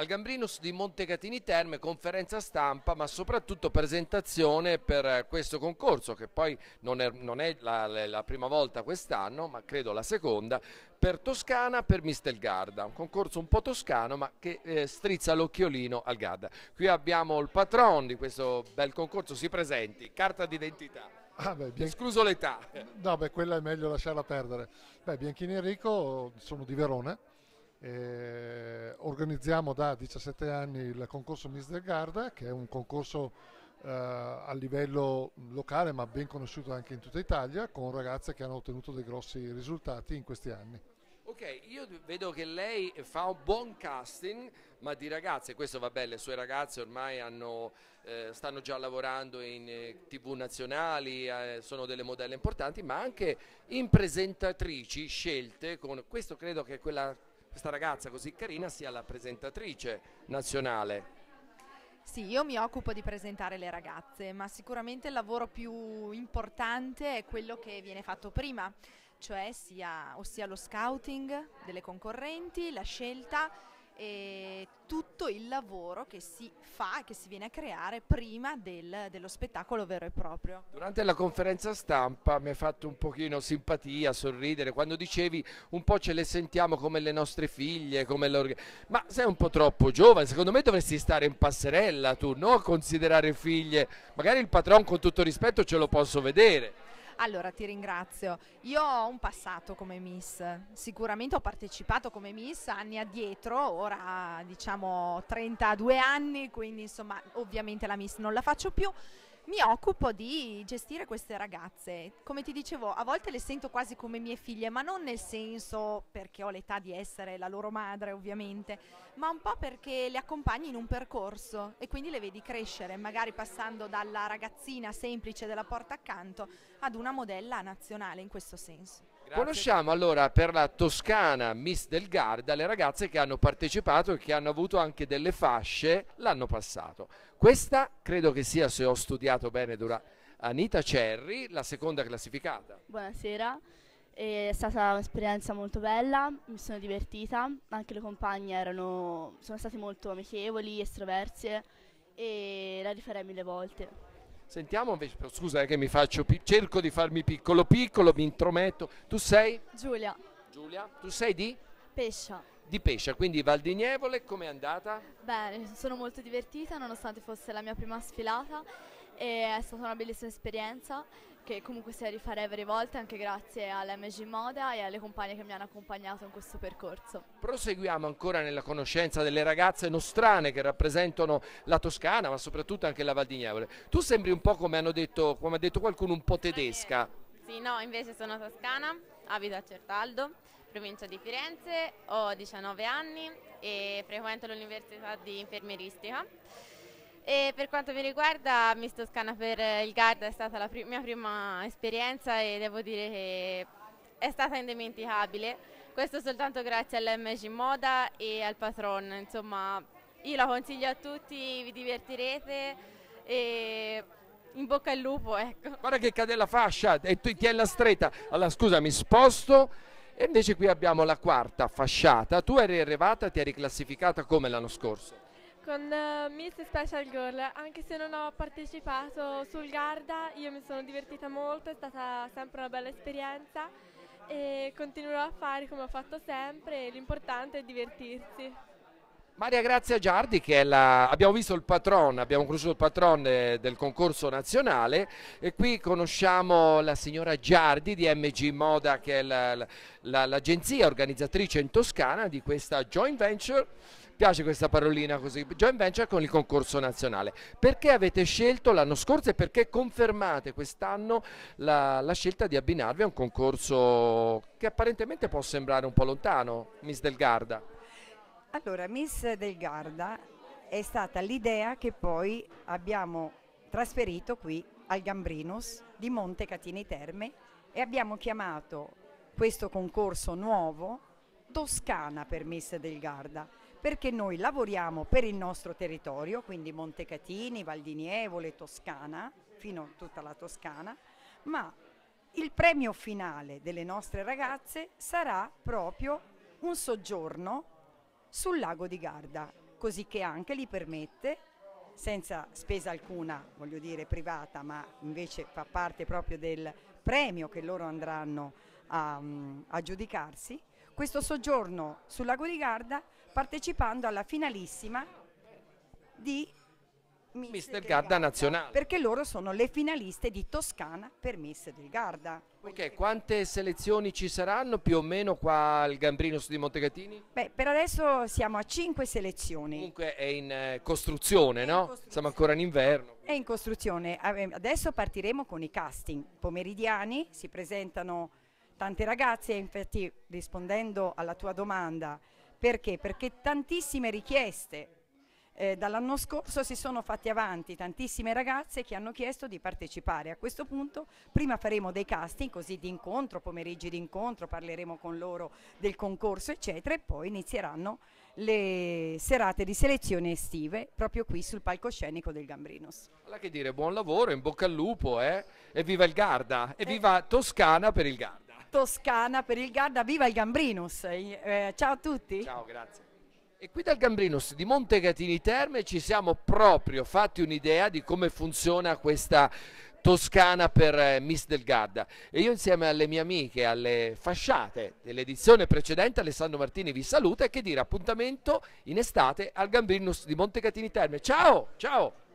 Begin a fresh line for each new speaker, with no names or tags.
al Gambrinus di Montecatini Terme, conferenza stampa ma soprattutto presentazione per eh, questo concorso che poi non è, non è la, la, prima volta quest'anno ma credo la seconda per Toscana per Garda, un concorso un po' toscano ma che eh, strizza l'occhiolino al Garda. Qui abbiamo il patron di questo bel concorso, si presenti, carta d'identità. Ah beh, Bian... Escluso l'età. No, beh, quella è meglio lasciarla perdere. Beh, Bianchini e Enrico sono di Verona, eh, organizziamo da 17 anni il concorso Mister Garda, che è un concorso eh, a livello locale ma ben conosciuto anche in tutta Italia, con ragazze che hanno ottenuto dei grossi risultati in questi anni. Ok, io vedo che lei fa un buon casting, ma di ragazze, questo va bene, le sue ragazze ormai hanno, eh, stanno già lavorando in eh, tv nazionali, eh, sono delle modelle importanti, ma anche in presentatrici scelte, con, questo credo che è quella questa ragazza così carina sia la presentatrice nazionale.
Sì, io mi occupo di presentare le ragazze, ma sicuramente il lavoro più importante è quello che viene fatto prima, cioè sia, ossia lo scouting delle concorrenti, la scelta e tutto il lavoro che si fa e che si viene a creare prima del, dello spettacolo vero e proprio.
Durante la conferenza stampa mi ha fatto un pochino simpatia, sorridere, quando dicevi un po' ce le sentiamo come le nostre figlie, come le ma sei un po' troppo giovane, secondo me dovresti stare in passerella tu, non considerare figlie, magari il patron con tutto rispetto ce lo posso vedere.
Allora, ti ringrazio. Io ho un passato come Miss, sicuramente ho partecipato come Miss anni addietro, ora diciamo 32 anni, quindi insomma ovviamente la Miss non la faccio più mi occupo di gestire queste ragazze. Come ti dicevo, a volte le sento quasi come mie figlie, ma non nel senso perché ho l'età di essere la loro madre, ovviamente, ma un po' perché le accompagni in un percorso e quindi le vedi crescere, magari passando dalla ragazzina semplice della porta accanto ad una modella nazionale in questo senso. Grazie. Conosciamo
allora per la Toscana Miss del Garda le ragazze che hanno partecipato e che hanno avuto anche delle fasce l'anno passato. Questa credo che sia, se ho studiato bene, dura Anita Cerri, la seconda classificata.
Buonasera, è stata un'esperienza molto bella, mi sono divertita, anche le compagne erano, sono state molto amichevoli, estroverse e la rifarei mille volte.
Sentiamo invece, scusa eh, che mi faccio, cerco di farmi piccolo piccolo, mi intrometto. Tu sei?
Giulia. Giulia, tu sei di? Pescia.
Di Pescia, quindi Valdignevole, com'è andata?
Bene, sono molto divertita nonostante fosse la mia prima sfilata e è stata una bellissima esperienza che comunque si è rifare varie volte anche grazie all'MG Moda e alle compagne che mi hanno accompagnato in questo percorso.
Proseguiamo ancora nella conoscenza delle ragazze nostrane che rappresentano la Toscana ma soprattutto anche la Val di Nievole. Tu sembri un po' come hanno detto, come ha detto qualcuno, un po' tedesca.
Sì, no, invece sono toscana, abito a Certaldo, provincia di Firenze, ho 19 anni e frequento l'università di infermieristica. E per quanto mi riguarda, Miss Toscana per eh, il Garda è stata la pr mia prima esperienza e devo dire che è stata indimenticabile. Questo soltanto grazie all'MG Moda e al patron. Insomma, io la consiglio a tutti, vi divertirete e in bocca al lupo, ecco.
Guarda che cade la fascia e tu ti è la stretta. Allora, scusa, mi sposto. E invece qui abbiamo la quarta fasciata. Tu eri arrivata, ti eri classificata come l'anno scorso?
Con uh, Miss Special Girl, anche se non ho partecipato sul Garda, io mi sono divertita molto, è stata sempre una bella esperienza e continuerò a fare come ho fatto sempre, l'importante è divertirsi.
Maria Grazia Giardi che la, abbiamo visto il patron, abbiamo conosciuto il patron eh, del concorso nazionale e qui conosciamo la signora Giardi di MG Moda che è l'agenzia la, la, organizzatrice in Toscana di questa joint venture piace questa parolina così, joint venture con il concorso nazionale. Perché avete scelto l'anno scorso e perché confermate quest'anno la, la scelta di abbinarvi a un concorso che apparentemente può sembrare un po' lontano, Miss Delgarda?
Allora, Miss Delgarda è stata l'idea che poi abbiamo trasferito qui al Gambrinus di Monte Catini Terme e abbiamo chiamato questo concorso nuovo Toscana per Miss Delgarda perché noi lavoriamo per il nostro territorio, quindi Montecatini, Valdinievole, Toscana, fino a tutta la Toscana, ma il premio finale delle nostre ragazze sarà proprio un soggiorno sul lago di Garda, così che anche gli permette, senza spesa alcuna, voglio dire privata, ma invece fa parte proprio del premio che loro andranno a, mm, a giudicarsi, questo soggiorno sul lago di Garda partecipando alla finalissima di Miss, Miss del Garda, Garda,
nazionale. Perché
loro sono le finaliste di Toscana per Miss del Garda.
Ok, quante selezioni ci saranno più o meno qua al Gambrinus di Montegatini? Beh, per adesso siamo a 5 selezioni. Comunque è in eh, costruzione, è no? In costruzione. Siamo ancora in inverno.
È in costruzione. Adesso partiremo con i casting pomeridiani, si presentano Tante ragazze, infatti rispondendo alla tua domanda, perché? Perché tantissime richieste eh, dall'anno scorso si sono fatte avanti tantissime ragazze che hanno chiesto di partecipare. A questo punto prima faremo dei casting così di incontro, pomeriggi di incontro, parleremo con loro del concorso eccetera e poi inizieranno le serate di selezione estive proprio qui sul palcoscenico del Gambrinos.
Allora che dire, buon lavoro, in bocca al lupo eh? e viva il Garda, e eh. viva eh. Toscana per il Garda.
Toscana per il Garda. Viva il Gambrinus! Eh, eh, ciao a tutti. Ciao, grazie.
E qui dal Gambrinus di Montegatini Terme ci siamo proprio fatti un'idea di come funziona questa toscana per eh, Miss del Garda e io insieme alle mie amiche, alle fasciate dell'edizione precedente Alessandro Martini vi saluta e che dire appuntamento in estate al Gambrinus di Montecatini Terme. Ciao! Ciao!